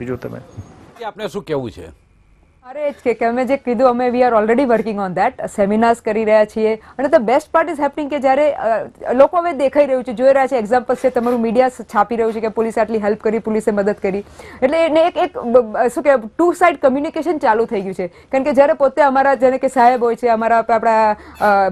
બીજું તમે આપણે શું કહેવું છે અરે એટલે કે કે મે જે કીધું અમે we are already working on that seminars કરી રહ્યા છીએ અને the best part is happening કે જ્યારે લોકો મે દેખાઈ રહ્યું છે જોયરા છે એક્ઝામ્પલ્સ છે તમારું મીડિયા છાપી રહ્યું છે કે પોલીસ આટલી હેલ્પ કરી પોલીસે મદદ કરી એટલે ને એક એક શું કહેવા ટુ સાઇડ કમ્યુનિકેશન ચાલુ થઈ ગયું છે કારણ કે જ્યારે પોતે અમારા જેને કે સાહેબ હોય છે અમારા આપડા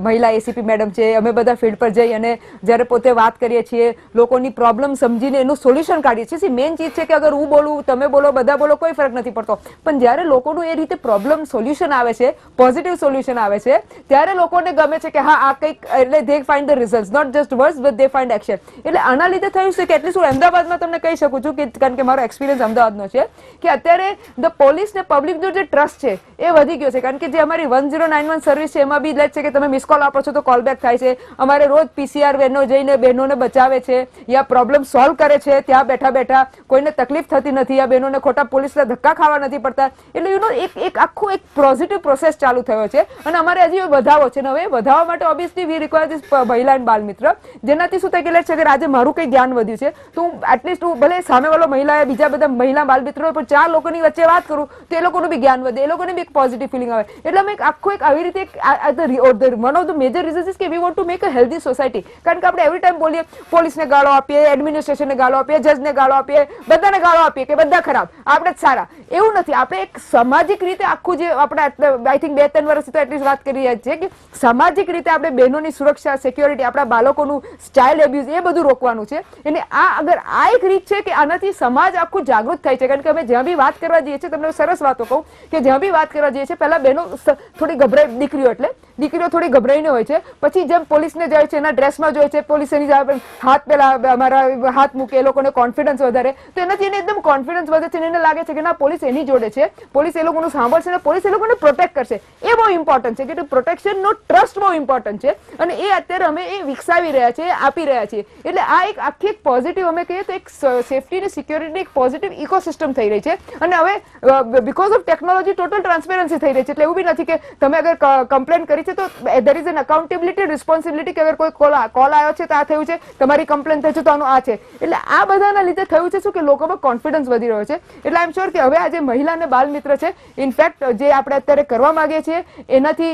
મહિલા એસીપી મેડમ છે અમે બધા ફિલ્ડ પર જઈએ અને જ્યારે પોતે વાત કરીએ છીએ લોકોની પ્રોબ્લેમ સમજીને એનું સોલ્યુશન કાઢીએ છીએ સી મેઈન ચીજ છે કે અગર હું બોલું તમે બોલો બધા બોલો કોઈ ફરક નથી પડતો પણ જ્યારે લોકોનું રીતે પ્રોબ્લેમ સોલ્યુશન આવે છે પોઝિટિવ સોલ્યુશન આવે છે ત્યારે લોકોને ગમે છે કે હા આ કઈ એટલે they find the result not just words with they find action એટલે આના લીધે થયું છે કે એટલે સુ અમદાવાદમાં તમને કહી શકું છું કે કારણ કે મારો એક્સપિરિયન્સ અમદાવાદનો છે કે અત્યારે ધ પોલીસ ને પબ્લિક ધોરજે ટ્રસ્ટ છે એ વધી ગયો છે કારણ કે જે અમારી 1091 સર્વિસ છે એમાં બી એટલે કે તમે મિસ્કોલ આવો છો તો કોલબેક થાય છે amare રોજ pcr વેનો જઈને બહેનોને બચાવે છે યા પ્રોબ્લેમ સોલ્વ કરે છે ત્યાં બેઠા બેઠા કોઈને તકલીફ થતી નથી આ બહેનોને ખોટા પોલીસનો ધક્કો ખાવા નથી પડતા એટલે યુ નો એક આખો એક પોઝિટિવ પ્રોસેસ ચાલુ થયો છે અને અમારે હજી વધારો છે અને હવે વધારો માટે ઓબवियसલી વી requir this મહિલા અને બાળમિત્ર જેનાથી શું થાય કેલે છે કે આજે મારું કંઈ જ્ઞાન વધ્યું છે તો એટલીસ્ટ ભલે સામેવાળો મહિલા એ બીજા બધા મહિલા બાળમિત્રો પર ચાર લોકોની વચ્ચે વાત करू તે લોકોનું ભી જ્ઞાન વધે એ લોકોને ભી એક પોઝિટિવ ફીલિંગ આવે એટલે અમે એક આખો એક આવી રીતે એક આ the reorder one of the major resources કે we want to make a healthy society કારણ કે આપણે એવરી ટાઇમ બોલીએ પોલીસને ગાળો આપીએ એડમિનિસ્ટ્રેશનને ગાળો આપીએ જજને ગાળો આપીએ બધાને ગાળો આપીએ કે બધા ખરાબ આપણે સારા એવું નથી આપણે એક સામાજિક કૃતે આખો જે આપણે આઈ થિંક બે ત્રણ વર્ષથી તો એટલી જ વાત કરી રહ્યા છે કે સામાજિક રીતે આપણે બહેનોની સુરક્ષા સિક્યુરિટી આપણા બાળકોનું સ્ટાઇલ એબ્યુઝ એ બધું રોકવાનું છે અને આ અગર આ એક રીત છે કે આનાથી સમાજ આખો જાગૃત થઈ જશે કારણ કે અમે જ્યાં ભી વાત કરવા દીએ છીએ તમને સરસ વાત તો કહું કે જ્યાં ભી વાત કરવા દીએ છે પહેલા બહેનો થોડી ગભરાય દીકરીઓ એટલે લિકો થોડી ગભરાઈને હોય છે પછી જમ પોલીસને જાય છે એના ડ્રેસમાં જાય છે પોલીસ એની જાય પણ હાથ પેલા અમારા હાથ મૂકે લોકોનો કોન્ફિડન્સ વધારે તો એને તને एकदम કોન્ફિડન્સ વધે છે એને લાગે છે કે ના પોલીસ એની જોડે છે પોલીસ એ લોકોને સાંભળશે ને પોલીસ એ લોકોને પ્રોટેક્ટ કરશે એ મો ઇમ્પોર્ટન્ટ છે કે પ્રોટેક્શન નો ટ્રસ્ટ મો ઇમ્પોર્ટન્ટ છે અને એ અત્યારે અમે એ વિકસાવી રહ્યા છે આપી રહ્યા છે એટલે આ એક આખેક પોઝિટિવ અમે કહીએ તો એક સેફ્ટી ને સિક્યુરિટી ને એક પોઝિટિવ ઇકોસિસ્ટમ થઈ રહી છે અને હવે because of technology total transparency થઈ રહી છે એટલે એવું બી નથી કે તમે અગર કમ્પ્લેઇન્ટ કરી છે તો there is an accountability responsibility કે અગર કોઈ કોલ આવ્યો છે તો આ થયું છે તમારી કમ્પ્લેન થઈ છે તો આનું આ છે એટલે આ બધાના લીધે થયું છે શું કે લોકોમાં કોન્ફિડન્સ વધી રહ્યો છે એટલે આઈ એમ શ્યોર કે હવે આ જે મહિલા અને બાલ મિત્ર છે ઇનફેક્ટ જે આપણે અત્યારે કરવા માંગીએ છીએ એનાથી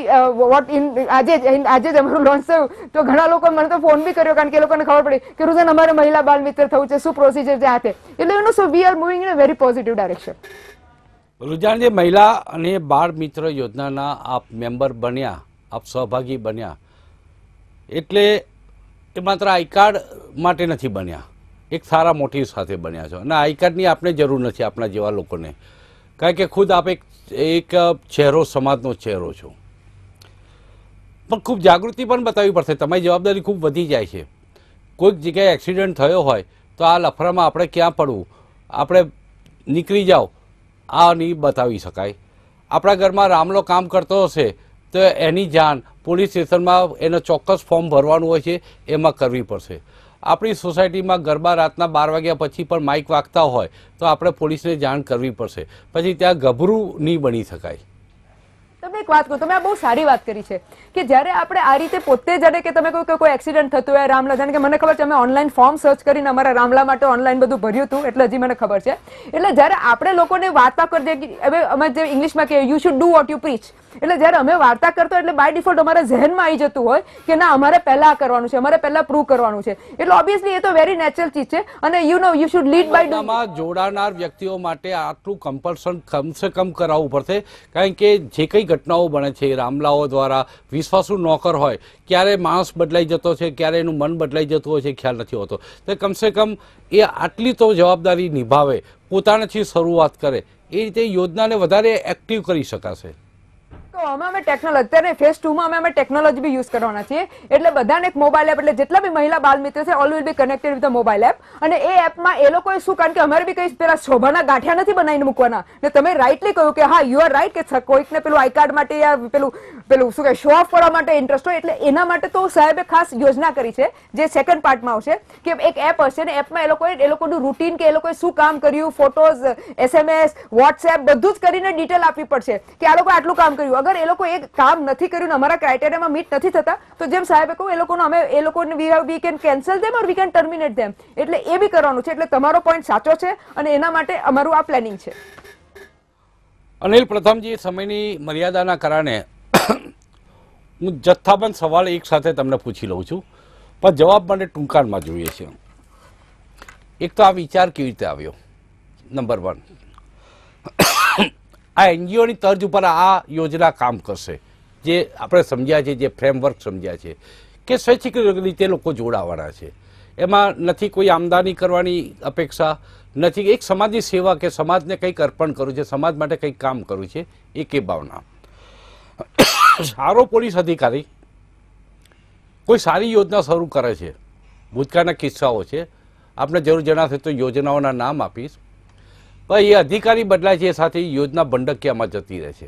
વોટ ઇન આજે આજે જ અમારું લોન્ચ થયું તો ઘણા લોકો મને તો ફોન બી કર્યો કારણ કે એ લોકોને ખબર પડી કે રૂઝન અમારે મહિલા બાલ મિત્ર થવું છે શું પ્રોસિજર છે હાથે એટલે એનું so we are moving in a very positive direction રુજાણજી મહિલા અને બાળ મિત્ર યોજનાના આપ મેમ્બર બન્યા आप सहभागी बनिया એટલે કે માત્ર આઈ કાર્ડ માટે નથી બન્યા એક સારા મોઠી સાથે બન્યા છો અને આઈ કાર્ડની આપને જરૂર નથી આપના જેવા લોકોને કારણ કે ખુદ આપ એક એક ચહેરો સમાજનો ચહેરો છો પણ ખૂબ જાગૃતિ પણ બતાવવી પડે તમારી જવાબદારી ખૂબ વધી જાય છે કોઈક જગ્યાએ એક્સિડન્ટ થયો હોય તો આ લફરમાં આપણે ક્યાં પડવું આપણે નીકળી જાવ આની બતાવી શકાય આપડા ઘર માં રામલો કામ કરતો હશે તો એની જાણ પોલીસ સ્ટેશનમાં એનો ચોક્કસ ફોર્મ ભરવાનું હોય છે એમાં કરવી પડશે આપણી સોસાયટીમાં ગરબા રાતના 12 વાગ્યા પછી પણ માઈક વાગતા હોય તો આપણે પોલીસને જાણ કરવી પડશે પછી ત્યાં ગભરું નઈ બની શકાય તમે એક વાત કહું તો મે બહુ સારી વાત કરી છે કે જ્યારે આપણે આ રીતે પોતે જડે કે તમે કોઈ કે કોઈ એક્સિડન્ટ થતો હોય રામલાલને કે મને ખબર છે મે ઓનલાઈન ફોર્મ સર્ચ કરીને અમારા રામલા માટો ઓનલાઈન બધું ભર્યું તો એટલે હજી મને ખબર છે એટલે જ્યારે આપણે લોકો ને વાતપા કર દઈએ કે અબે અમે જે ઇંગ્લિશ માં કે you should do what you preach એટલે જ્યારે અમે વાર્તા करतो એટલે બાય ડિફોલ્ટ અમારા જહેનમાં આવી જતું હોય કે ના અમારે પહેલા આ કરવાનું છે અમારે પહેલા પ્રૂવ કરવાનું છે એટલે ઓબવિયસલી એ તો વેરી નેચરલ ચીઝ છે અને you know you should lead by do માક જોડાનાર વ્યક્તિઓ માટે આટલું કમ્પલ્શન કમસે કમ કરાવું પડતે કારણ કે જે કોઈ બટનાઓ બને છે રામલાઓ દ્વારા વિશ્વાસુ નોકર હોય ક્યારે માનસ બદલાઈ જતો છે ક્યારે એનું મન બદલાઈ જતું હોય છે ખ્યાલ નથી હોતો તો કમસેકમ એ આટલી તો જવાબદારી નિભાવે પોતાનીથી શરૂઆત કરે એ રીતે યોજનાને વધારે એક્ટિવ કરી શકાશે માં અમે ટેકનોલોજી અત્યારે ફેઝ 2 માં અમે મે ટેકનોલોજી બી યુઝ કરવાના છે એટલે બધાને એક મોબાઈલ એપ એટલે જેટલા ભી મહિલા બાળમિત્ર છે all will be connected with the mobile app અને એ એપ માં એ લોકો શું કારણ કે અમે બી કઈ પેલા શોભના ગાંઠિયા નથી બનાવીન મુકવાના ને તમે રાઈટલી કહો કે હા યુ આર રાઈટ કે કોઈક ને પેલું આઈ કાર્ડ માટે આ પેલું પેલું શું કહે શોફ કરવા માટે ઇન્ટરેસ્ટ હોય એટલે એના માટે તો સાહેબે ખાસ યોજના કરી છે જે સેકન્ડ પાર્ટ માં આવશે કે એક એપ હશે ને એપ માં એ લોકો એ લોકો નું રૂટીન કે એ લોકો શું કામ કર્યું ફોટોઝ SMS WhatsApp બધું જ કરીને ડિટેલ આપવી પડશે કે આ લોકો આટલું કામ કર્યું પણ એ લોકો એ કામ નથી કર્યું અમારા ક્રાઇટેરિયામાં મીટ નથી થતા તો જેમ સાહેબે કહું એ લોકોનો અમે એ લોકોને we we can cancel them or we can terminate them એટલે એ બી કરવાનું છે એટલે તમારો પોઈન્ટ સાચો છે અને એના માટે અમારું આ પ્લાનિંગ છે અનિલ પ્રથમજી સમયની મર્યાદાના કારણે હું જથ્થાબંધ સવાલ એક સાથે તમને પૂછી લઉં છું પણ જવાબ મને ટૂંકાણમાં જોઈએ છે એક તો આ વિચાર કેવી રીતે આવ્યો નંબર વન આ એનજીઓની તર્જ ઉપર આ યોજના કામ કરશે જે આપણે સમજ્યા છે જે ફ્રેમવર્ક સમજ્યા છે કે સ્વૈચ્છિક રીતે લોકો જોડાવાના છે એમાં નથી કોઈ આમદાની કરવાની અપેક્ષા નથી એક સમાજની સેવા કે સમાજને કંઈક અર્પણ કરવું છે સમાજ માટે કંઈક કામ કરવું છે એ કે ભાવના સારો પોલીસ અધિકારી કોઈ સારી યોજના શરૂ કરે છે ભૂતકાળના કિસ્સાઓ છે આપણે જરૂર જણાશે તો યોજનાઓના નામ આપીશ ભાઈ આ અધિકારી બદલાજીએ સાથે યોજના બંધક કે અમલ જતી રહે છે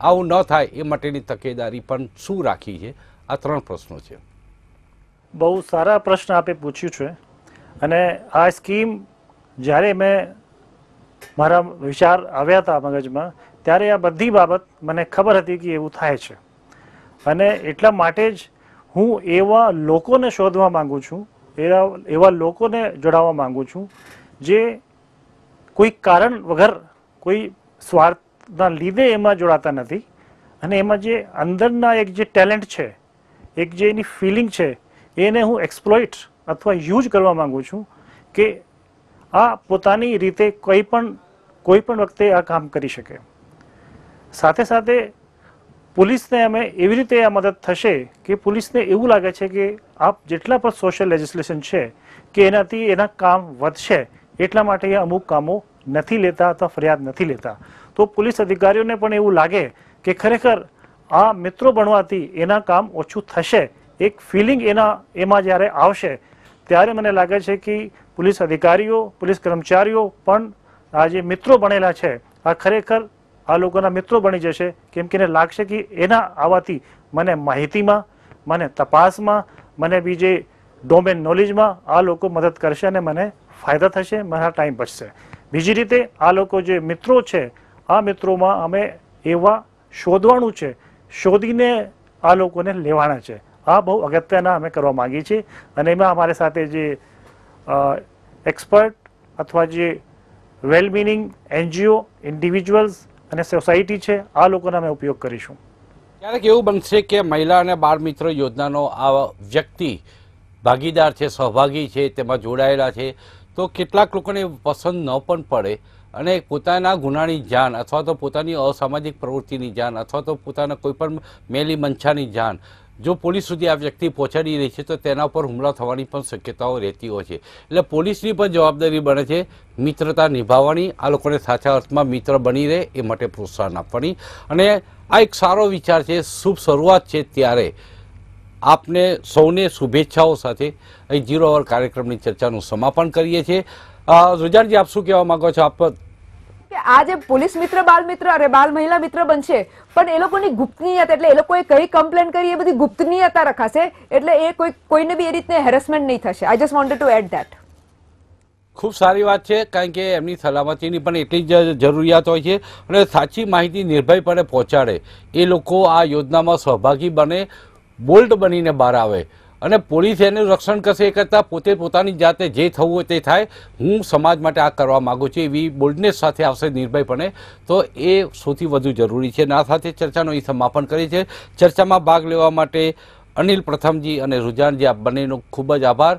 આ હું ન થાય એ મટીની તકેદારી પણ શું રાખી છે આ ત્રણ પ્રશ્નો છે બહુ સારા પ્રશ્ન આપે પૂછ્યું છે અને આ સ્કીમ જ્યારે મે મારા વિચાર આવ્યાતા મગજમાં ત્યારે આ બધી બાબત મને ખબર હતી કે એવું થાય છે અને એટલા માટે જ હું એવા લોકોને શોધવા માંગુ છું એવા એવા લોકોને જોડવા માંગુ છું જે કોઈ કારણ વગર કોઈ સ્વાર ધ લિવે એમાં જોડાતા ન હતી અને એમાં જે અંદરના એક જે ટેલેન્ટ છે એક જેની ફીલિંગ છે એને હું એક્સપ્લોઇટ અથવા યુઝ કરવા માંગુ છું કે આ પોતાની રીતે કોઈ પણ કોઈ પણ વખતે આ કામ કરી શકે સાથે સાથે પોલીસને અમે એવી રીતે મદદ થશે કે પોલીસને એવું લાગે છે કે આપ જેટલા પર સોશિયલ લેજિસ્લેશન છે કે તેનાથી એના કામ વધશે એટલા માટે અમુક કામો નથી લેતા તો ફરિયાદ નથી લેતા તો પોલીસ અધિકારીઓને પણ એવું લાગે કે ખરેખર આ મિત્રો બનવાતી એના કામ ઓછું થશે એક ફીલિંગ એના એમાં જ્યારે આવશે ત્યારે મને લાગે છે કે પોલીસ અધિકારીઓ પોલીસ કર્મચારીઓ પણ આજે મિત્રો બનેલા છે આ ખરેખર આ લોકોના મિત્રો બની જશે કેમ કેને લાગશે કે એના આવતી મને માહિતીમાં મને તપાસમાં મને બીજે ડોમેન નોલેજમાં આ લોકો મદદ કરશે ને મને फायदा થશે અમાર ટાઈમ બચશે બીજ રીતે આ લોકો જે મિત્રો છે આ મિત્રો માં અમે એવા શોધવાનું છે શોધીને આ લોકોને લેવાના છે આ બહુ અગત્યના અમે કરવા માંગીએ છીએ અને માં અમારે સાથે જે એક્સપર્ટ અથવા જે વેલ મીનિંગ એનજીઓ ઇન્ડિવિડ્યુઅલ્સ અને સોસાયટી છે આ લોકોને અમે ઉપયોગ કરીશું ત્યારે કે એવું બનશે કે મહિલા અને બાળ મિત્ર યોજનાનો આ વ્યક્તિ भागीदार છે સહભાગી છે તેમાં જોડાયેલા છે તો કેટલાક લોકોને પસંદ ન પણ પડે અને પોતાના ગુનાની જાન અથવા તો પોતાની અસામાજિક પ્રવૃત્તિની જાન અથવા તો પોતાના કોઈપણ મેલી મંછાની જાન જો પોલીસ સુધી આ વ્યક્તિ પહોંચાડી રહી છે તો તેના પર હુમલા થવાની પણ શક્યતાઓ રહેતી હોય છે એટલે પોલીસની પણ જવાબદારી બને છે મિત્રતા નિભાવવાની આ લોકોને સાચા અર્થમાં મિત્ર બની રહે એ માટે પ્રોત્સાહન આપવાની અને આ એક સારો વિચાર છે શુભ શરૂઆત છે ત્યારે આપને સૌને શુભેચ્છાઓ સાથે અહીં જીરો અવર કાર્યક્રમની ચર્ચાનું સમાપન કરીએ છીએ રુજારજી આપ શું કહેવા માંગો છો આપ આજે પોલીસ મિત્ર બાલ મિત્ર અરે બાલ મહિલા મિત્ર બનશે પણ એ લોકોની ગુપ્તનીયતા એટલે એ લોકોએ કઈ કમ્પ્લેન કરી એ બધી ગુપ્તનીયતા રખાશે એટલે એ કોઈ કોઈને બી એ રીતને હેરેસમેન્ટ નહીં થશે I just wanted to add that ખૂબ સારી વાત છે કારણ કે એમની સલામતીની પણ એટલી જ જરૂરિયાત હોય છે અને સાચી માહિતી નિર્ભયપણે પહોંચાડે એ લોકો આ યોજનામાં સહભાગી બને બોલ્ડ બનીને બરાવે અને પોલિથીનનું રક્ષણ કર સકેતા પોતે પોતાની જાતે જે થવું હોય તે થાય હું સમાજ માટે આ કરવા માંગો છું એવી બોલ્ડનેસ સાથે આવશે નિર્ભય બને તો એ સૌથી વધુ જરૂરી છે ના સાથે ચર્ચાનો એ સમાપન કરી છે ચર્ચામાં ભાગ લેવા માટે અનિલ પ્રથમજી અને રુજાણજી આપ બંનેનો ખૂબ જ આભાર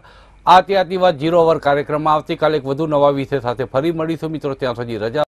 આ ત્યારથી વાત ઝીરો ઓવર કાર્યક્રમ આવતીકાલે એક વધુ નવા વિષય સાથે ફરી મળીશું મિત્રો ત્યાં સુધી રજા